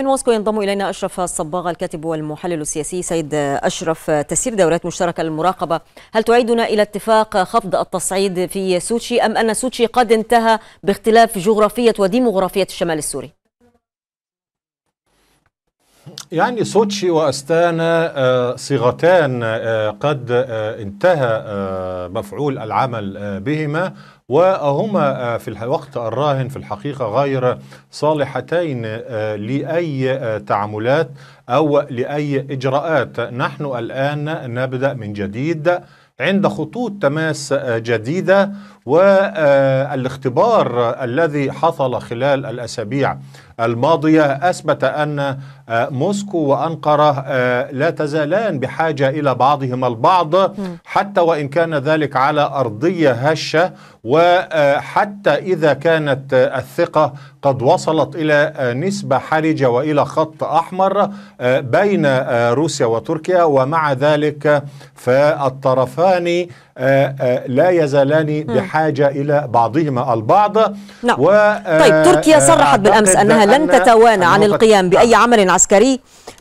من موسكو ينضم إلينا أشرف الصباغ الكاتب والمحلل السياسي سيد أشرف تسير دورات مشتركة للمراقبة هل تعيدنا إلى اتفاق خفض التصعيد في سوتشي أم أن سوتشي قد انتهى باختلاف جغرافية وديمغرافية الشمال السوري؟ يعني سوتشي واستانا آه، صيغتان آه، قد آه، انتهى مفعول العمل بهما وهما آه، في الوقت الراهن في الحقيقة غير صالحتين آه، لأي آه، تعاملات أو لأي إجراءات نحن الآن نبدأ من جديد عند خطوط تماس آه، جديده والاختبار آه، الذي حصل خلال الاسابيع الماضيه اثبت ان آه، موسكو وانقره لا تزالان بحاجه الى بعضهما البعض حتى وان كان ذلك على ارضيه هشه وحتى اذا كانت الثقه قد وصلت إلى آه، نسبة حرجة وإلى خط أحمر آه، بين آه، روسيا وتركيا ومع ذلك فالطرفان لا يزالان بحاجة إلى بعضهما البعض نعم. و طيب تركيا صرحت بالأمس أنها لن تتوانى عن القيام بأي عمل عسكري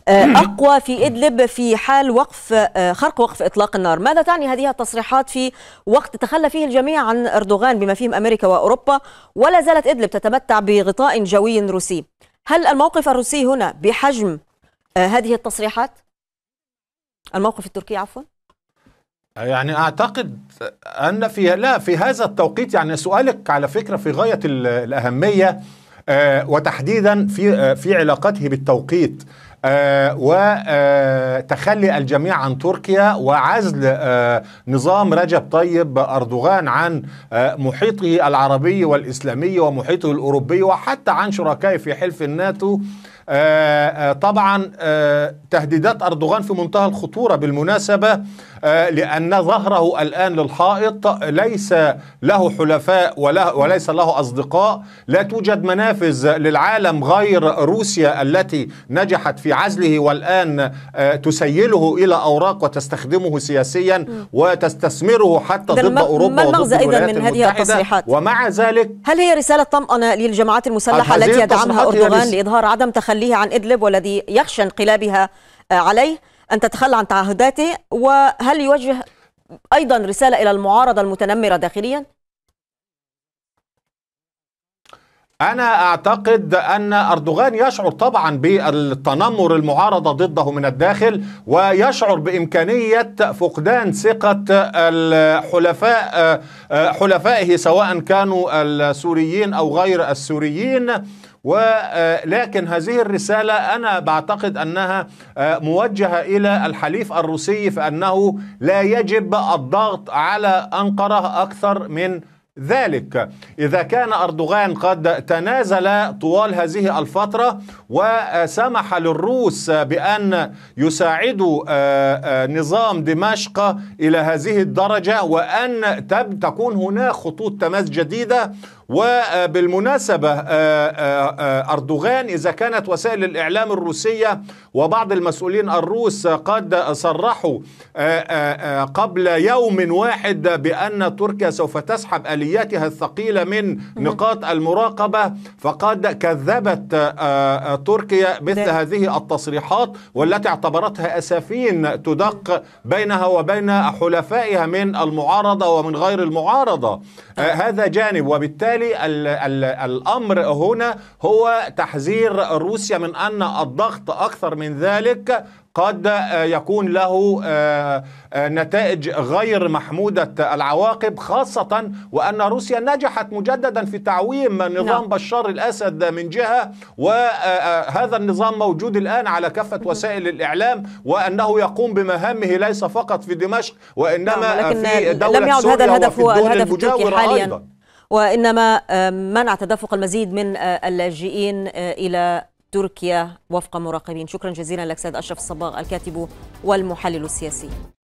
أقوى في إدلب في حال وقف آه، خرق وقف إطلاق النار ماذا تعني هذه التصريحات في وقت تخلى فيه الجميع عن أردوغان بما فيهم أمريكا وأوروبا ولا زالت إدلب تتمتع بغطاء جوي روسي هل الموقف الروسي هنا بحجم آه، هذه التصريحات الموقف التركي عفوا يعني اعتقد ان في لا في هذا التوقيت يعني سؤالك على فكره في غايه الاهميه آه، وتحديدا في في علاقته بالتوقيت آه، وتخلي الجميع عن تركيا وعزل آه، نظام رجب طيب أردوغان عن آه، محيطه العربي والإسلامي ومحيطه الأوروبي وحتى عن شركائه في حلف الناتو آه، آه، طبعا آه، تهديدات أردوغان في منتهى الخطورة بالمناسبة لأن ظهره الآن للحائط ليس له حلفاء وليس له أصدقاء لا توجد منافذ للعالم غير روسيا التي نجحت في عزله والآن تسيله إلى أوراق وتستخدمه سياسيا وتستثمره حتى ضد أوروبا ما المغزى إذا من هذه التصريحات ومع ذلك هل هي رسالة طمأنة للجماعات المسلحة التي يدعمها أردوغان لإظهار عدم تخلي تخليه عن إدلب والذي يخشى انقلابها آه، عليه أن تتخلى عن تعهداته وهل يوجه أيضا رسالة إلى المعارضة المتنمرة داخليا؟ أنا أعتقد أن أردوغان يشعر طبعا بالتنمر المعارضة ضده من الداخل ويشعر بإمكانية فقدان ثقة الحلفاء حلفائه سواء كانوا السوريين أو غير السوريين ولكن هذه الرسالة أنا بعتقد أنها موجهة إلى الحليف الروسي فأنه لا يجب الضغط على أنقرة أكثر من ذلك إذا كان أردوغان قد تنازل طوال هذه الفترة وسمح للروس بأن يساعدوا آه، آه، نظام دمشق إلى هذه الدرجة وأن تكون هناك خطوط تماس جديدة وبالمناسبة آه، أردوغان إذا كانت وسائل الإعلام الروسية وبعض المسؤولين الروس قد صرحوا قبل يوم واحد بأن تركيا سوف تسحب آليات مسؤوليتها الثقيلة من نقاط المراقبة فقد كذبت آه، آه، تركيا مثل هذه التصريحات والتي اعتبرتها أسافين تدق بينها وبين حلفائها من المعارضة ومن غير المعارضة آه، هذا جانب وبالتالي الأمر هنا هو تحذير روسيا من أن الضغط أكثر من ذلك قد آه، يكون له آه، آه، نتائج غير محمودة العواقب خاصة وأن روسيا نجحت مجددا في تعويم نظام نعم. بشار الأسد من جهة وهذا النظام موجود الآن على كافة وسائل الإعلام وأنه يقوم بمهامه ليس فقط في دمشق وإنما نعم، في دولة لم يعد هذا الهدف هو الهدف التركي حاليا أيضا. وإنما منع تدفق المزيد من اللاجئين إلى تركيا وفق مراقبين شكرا جزيلا لك سيد أشرف الصباغ الكاتب والمحلل السياسي